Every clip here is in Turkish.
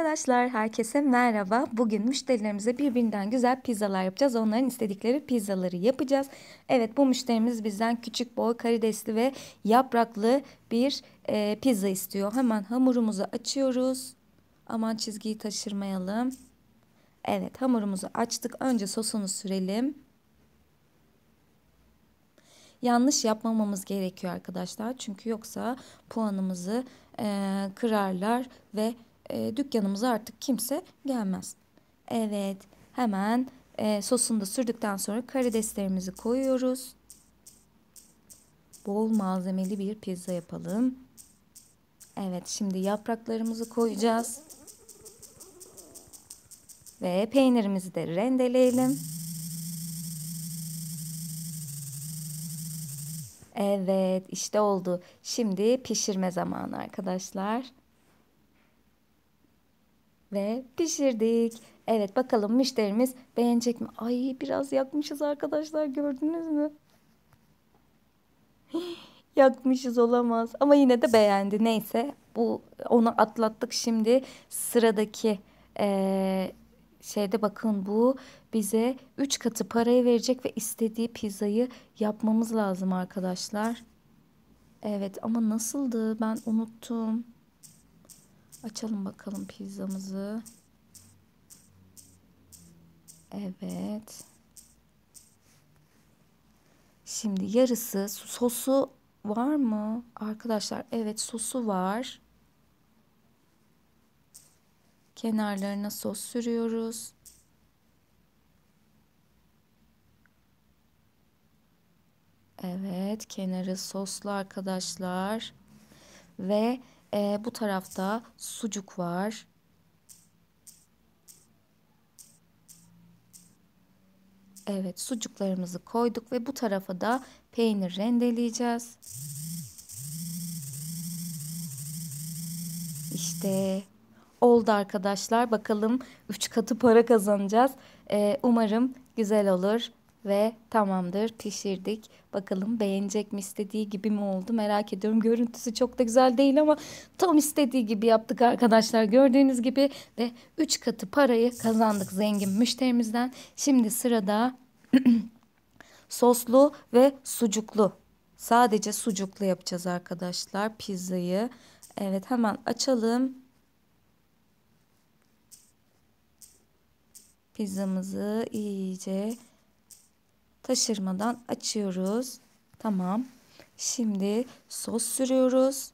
Arkadaşlar herkese merhaba. Bugün müşterilerimize birbirinden güzel pizzalar yapacağız. Onların istedikleri pizzaları yapacağız. Evet bu müşterimiz bizden küçük boy karidesli ve yapraklı bir e, pizza istiyor. Hemen hamurumuzu açıyoruz. Aman çizgiyi taşırmayalım. Evet hamurumuzu açtık. Önce sosunu sürelim. Yanlış yapmamamız gerekiyor arkadaşlar. Çünkü yoksa puanımızı e, kırarlar ve e, dükkanımıza artık kimse gelmez. Evet hemen e, sosunu da sürdükten sonra karideslerimizi koyuyoruz. Bol malzemeli bir pizza yapalım. Evet şimdi yapraklarımızı koyacağız. Ve peynirimizi de rendeleyelim. Evet işte oldu. Şimdi pişirme zamanı arkadaşlar ve pişirdik. Evet bakalım müşterimiz beğenecek mi? Ay biraz yakmışız arkadaşlar gördünüz mü? yakmışız olamaz ama yine de beğendi. Neyse bu onu atlattık şimdi sıradaki ee, şeyde bakın bu bize 3 katı parayı verecek ve istediği pizzayı yapmamız lazım arkadaşlar. Evet ama nasıldı ben unuttum. Açalım bakalım pizzamızı. Evet. Şimdi yarısı sosu var mı? Arkadaşlar evet sosu var. Kenarlarına sos sürüyoruz. Evet, kenarı soslu arkadaşlar. Ve e, bu tarafta sucuk var. Evet sucuklarımızı koyduk ve bu tarafa da peynir rendeleyeceğiz. İşte oldu arkadaşlar. Bakalım 3 katı para kazanacağız. Ee, umarım güzel olur ve tamamdır pişirdik. Bakalım beğenecek mi istediği gibi mi oldu merak ediyorum. Görüntüsü çok da güzel değil ama tam istediği gibi yaptık arkadaşlar. Gördüğünüz gibi ve 3 katı parayı kazandık zengin müşterimizden. Şimdi sırada soslu ve sucuklu. Sadece sucuklu yapacağız arkadaşlar pizzayı. Evet hemen açalım. Pizzamızı iyice taşırmadan açıyoruz. Tamam. Şimdi sos sürüyoruz.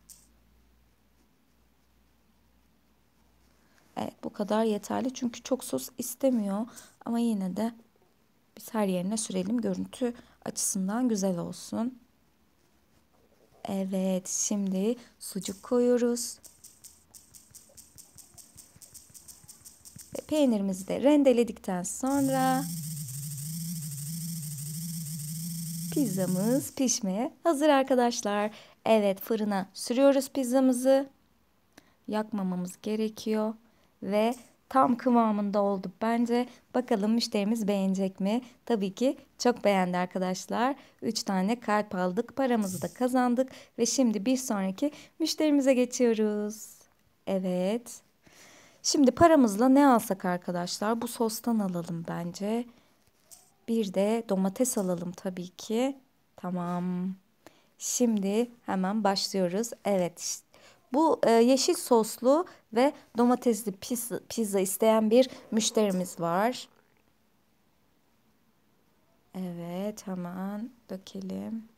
Evet bu kadar yeterli. Çünkü çok sos istemiyor. Ama yine de biz her yerine sürelim. Görüntü açısından güzel olsun. Evet şimdi sucuk koyuyoruz. Ve peynirimizi de rendeledikten sonra Pizzamız pişmeye hazır arkadaşlar. Evet fırına sürüyoruz pizzamızı. Yakmamamız gerekiyor. Ve tam kıvamında oldu bence. Bakalım müşterimiz beğenecek mi? Tabii ki çok beğendi arkadaşlar. 3 tane kalp aldık. Paramızı da kazandık. Ve şimdi bir sonraki müşterimize geçiyoruz. Evet. Şimdi paramızla ne alsak arkadaşlar? Bu sostan alalım bence. Bence. Bir de domates alalım tabii ki. Tamam. Şimdi hemen başlıyoruz. Evet. Bu e, yeşil soslu ve domatesli pizza, pizza isteyen bir müşterimiz var. Evet, hemen dökelim.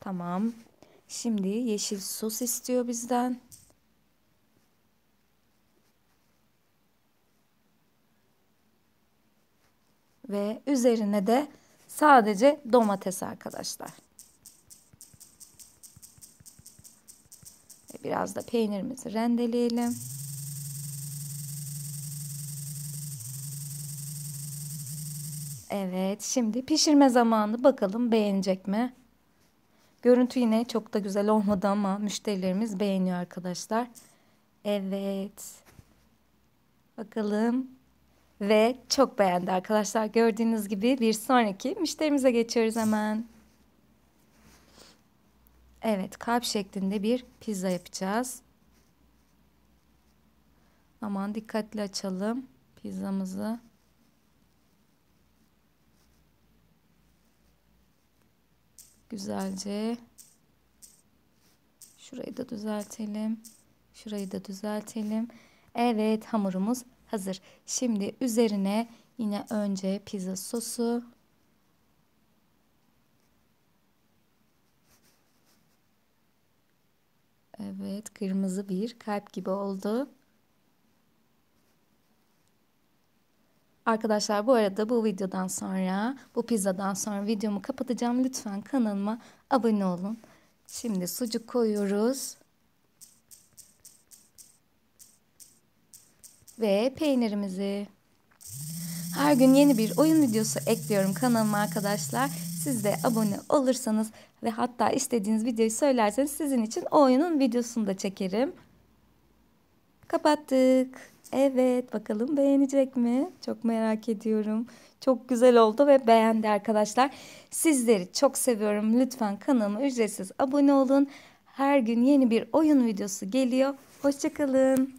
Tamam. Şimdi yeşil sos istiyor bizden. ve üzerine de sadece domates arkadaşlar. Biraz da peynirimizi rendeleyelim. Evet, şimdi pişirme zamanı bakalım beğenecek mi? Görüntü yine çok da güzel olmadı ama müşterilerimiz beğeniyor arkadaşlar. Evet. Bakalım ve çok beğendi arkadaşlar. Gördüğünüz gibi bir sonraki müşterimize geçiyoruz hemen. Evet kalp şeklinde bir pizza yapacağız. Aman dikkatli açalım pizzamızı. Güzelce. Şurayı da düzeltelim. Şurayı da düzeltelim. Evet hamurumuz hazır. Şimdi üzerine yine önce pizza sosu. Evet kırmızı bir kalp gibi oldu. Arkadaşlar bu arada bu videodan sonra, bu pizzadan sonra videomu kapatacağım. Lütfen kanalıma abone olun. Şimdi sucuk koyuyoruz. ve peynirimizi. Her gün yeni bir oyun videosu ekliyorum kanalıma arkadaşlar. Siz de abone olursanız ve hatta istediğiniz videoyu söylerseniz sizin için o oyunun videosunu da çekerim. Kapattık. Evet bakalım beğenecek mi? Çok merak ediyorum. Çok güzel oldu ve beğendi arkadaşlar. Sizleri çok seviyorum. Lütfen kanalıma ücretsiz abone olun. Her gün yeni bir oyun videosu geliyor. Hoşçakalın.